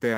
Ты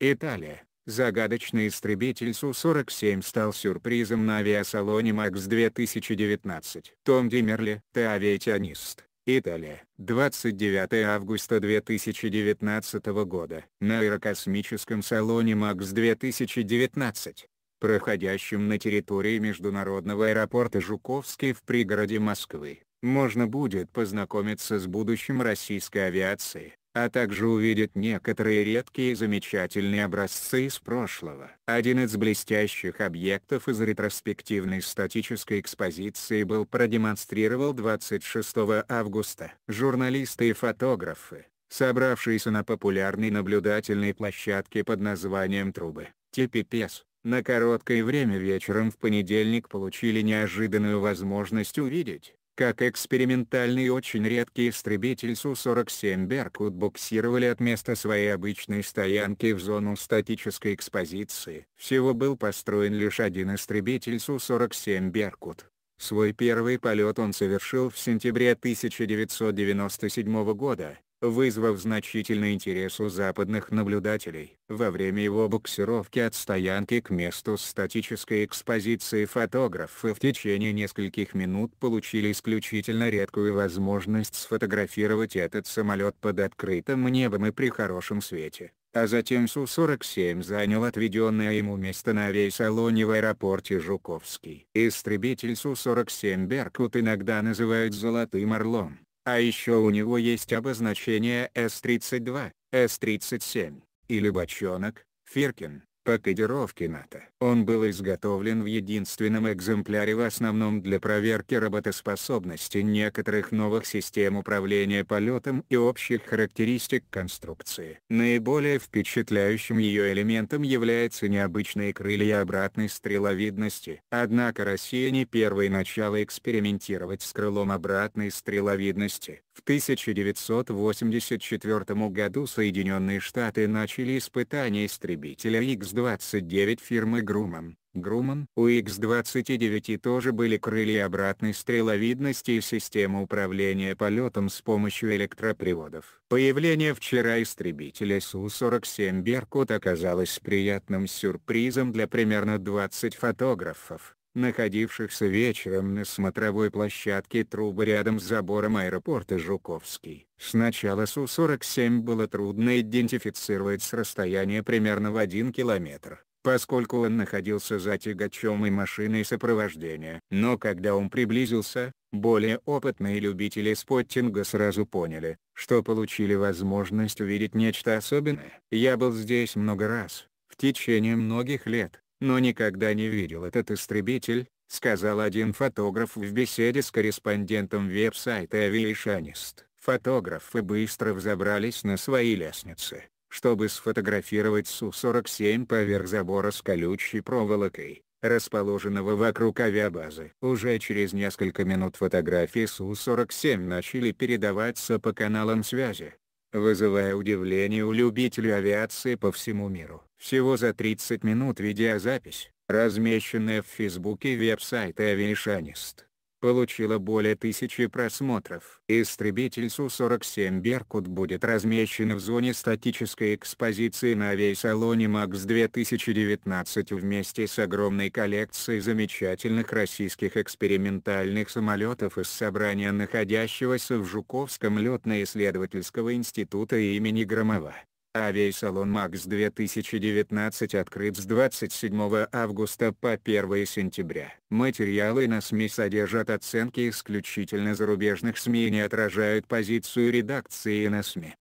Италия. Загадочный истребитель Су-47 стал сюрпризом на авиасалоне МАКС 2019. Том Димерли, ты авиатионист. Италия. 29 августа 2019 года. На аэрокосмическом салоне МАКС 2019 проходящем на территории международного аэропорта Жуковский в пригороде Москвы, можно будет познакомиться с будущим российской авиации а также увидят некоторые редкие и замечательные образцы из прошлого. Один из блестящих объектов из ретроспективной статической экспозиции был продемонстрировал 26 августа. Журналисты и фотографы, собравшиеся на популярной наблюдательной площадке под названием «Трубы», Типипес, на короткое время вечером в понедельник получили неожиданную возможность увидеть, как экспериментальный очень редкий истребитель Су-47 «Беркут» буксировали от места своей обычной стоянки в зону статической экспозиции. Всего был построен лишь один истребитель Су-47 «Беркут». Свой первый полет он совершил в сентябре 1997 года, вызвав значительный интерес у западных наблюдателей. Во время его буксировки от стоянки к месту статической экспозиции фотографы в течение нескольких минут получили исключительно редкую возможность сфотографировать этот самолет под открытым небом и при хорошем свете а затем Су-47 занял отведенное ему место на авиасалоне в аэропорте Жуковский. Истребитель Су-47 «Беркут» иногда называют «Золотым орлом». А еще у него есть обозначение С-32, С-37, или бочонок, Фиркин, по кодировке НАТО. Он был изготовлен в единственном экземпляре в основном для проверки работоспособности некоторых новых систем управления полетом и общих характеристик конструкции. Наиболее впечатляющим ее элементом являются необычные крылья обратной стреловидности. Однако Россия не первой начала экспериментировать с крылом обратной стреловидности. В 1984 году Соединенные Штаты начали испытания истребителя X. 2 29 фирмы Груман. Груман. У Х-29 тоже были крылья обратной стреловидности и система управления полетом с помощью электроприводов. Появление вчера истребителя Су-47 «Беркут» оказалось приятным сюрпризом для примерно 20 фотографов находившихся вечером на смотровой площадке трубы рядом с забором аэропорта Жуковский. Сначала Су-47 было трудно идентифицировать с расстояния примерно в один километр, поскольку он находился за тягачом и машиной сопровождения. Но когда он приблизился, более опытные любители споттинга сразу поняли, что получили возможность увидеть нечто особенное. Я был здесь много раз, в течение многих лет, но никогда не видел этот истребитель, сказал один фотограф в беседе с корреспондентом веб-сайта Aviationist. Фотографы быстро взобрались на свои лестницы, чтобы сфотографировать Су-47 поверх забора с колючей проволокой, расположенного вокруг авиабазы. Уже через несколько минут фотографии Су-47 начали передаваться по каналам связи вызывая удивление у любителей авиации по всему миру. Всего за 30 минут видеозапись, размещенная в Фейсбуке веб-сайта «Авиашанист» получила более тысячи просмотров. Истребитель Су-47 «Беркут» будет размещен в зоне статической экспозиции на авиасалоне МАКС 2019 вместе с огромной коллекцией замечательных российских экспериментальных самолетов из собрания находящегося в Жуковском летно-исследовательского института имени Громова. Авиасалон МАКС 2019 открыт с 27 августа по 1 сентября. Материалы на СМИ содержат оценки исключительно зарубежных СМИ и не отражают позицию редакции на СМИ.